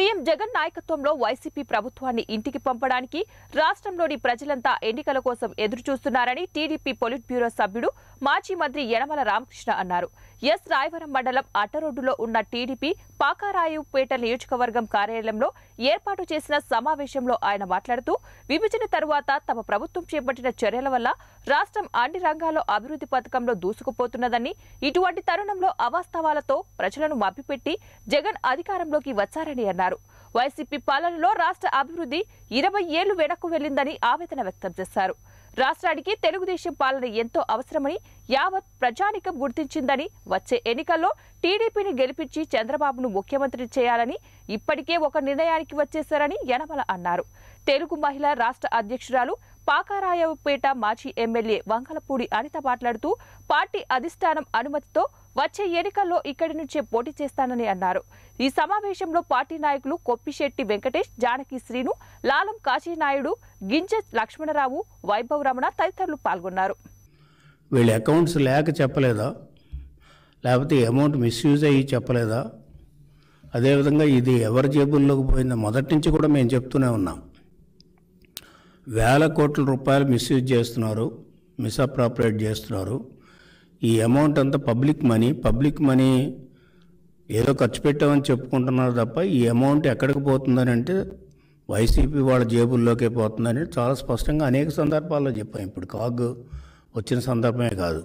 CM Jagan నాయకత్వంలో YCP ప్రభుత్వాన్ని ఇంటికి పంపడానికి రాష్ట్రంలోని ప్రజలంతా ఎన్నికల కోసం ఎదురుచూస్తున్నారని టీడీపీ పొలిట్ బ్యూరో సభ్యుడు మాజీ మంత్రి యనమల రామకృష్ణ అన్నారు ఎస్ రాయవరం మండలం అట్టరోడ్డులో ఉన్న టీడీపీ పాకారాయుపేట నియోజకవర్గం కార్యాలయంలో ఏర్పాటు చేసిన సమావేశంలో ఆయన మాట్లాడుతూ విభజన తరువాత తమ ప్రభుత్వం చేపట్టిన చర్యల వల్ల రాష్ట్రం అన్ని రంగాల్లో అభివృద్ధి పథకంలో దూసుకుపోతున్నదని ఇటువంటి తరుణంలో అవాస్తవాలతో ప్రజలను మభ్యపెట్టి జగన్ అధికారంలోకి వచ్చారని అన్నారు అన్నారు వైసీపీ పాలనలో రాష్ట్ర అభివృద్ధి ఇరవై ఏళ్లు వెనక్కు వెళ్లిందని ఆవేదన వ్యక్తం చేశారు రాష్ట్రానికి తెలుగుదేశం పాలన ఎంతో అవసరమని యావత్ ప్రజానికం గుర్తించిందని వచ్చే ఎన్నికల్లో టీడీపీని గెలిపించి చంద్రబాబును ముఖ్యమంత్రి చేయాలని ఇప్పటికే ఒక నిర్ణయానికి వచ్చేశారని యనమల అన్నారు తెలుగు మహిళా రాష్ట్ర అధ్యక్షురాలు పాకారాయపేట మాజీ ఎమ్మెల్యే వంకలపూడి అనిత మాట్లాడుతూ పార్టీ అధిష్టానం అనుమతితో వచ్చే ఎన్నికల్లో ఇక్కడి నుంచే పోటీ చేస్తానని అన్నారు ఈ సమావేశంలో పార్టీ నాయకులు కొప్పిశెట్టి వెంకటేష్ జానకి శ్రీను లాలం కాశీనాయుడు గింజ లక్ష్మణరావు వైభవ్ రమణ తదితరులు పాల్గొన్నారు వీళ్ళ అకౌంట్స్ లేక చెప్పలేదా లేకపోతే అమౌంట్ మిస్యూజ్ అయ్యి చెప్పలేదా అదేవిధంగా ఇది ఎవరి జేబుల్లోకి పోయిందో మొదటి నుంచి కూడా మేము చెప్తూనే ఉన్నాం వేల కోట్ల రూపాయలు మిస్యూజ్ చేస్తున్నారు మిస్అప్రాపరేట్ చేస్తున్నారు ఈ అమౌంట్ అంతా పబ్లిక్ మనీ పబ్లిక్ మనీ ఏదో ఖర్చు పెట్టామని చెప్పుకుంటున్నారు తప్ప ఈ అమౌంట్ ఎక్కడికి పోతుందని అంటే వైసీపీ వాళ్ళ జేబుల్లోకే పోతుందని చాలా స్పష్టంగా అనేక సందర్భాల్లో చెప్పాం ఇప్పుడు కాగ్ వచ్చిన సందర్భమే కాదు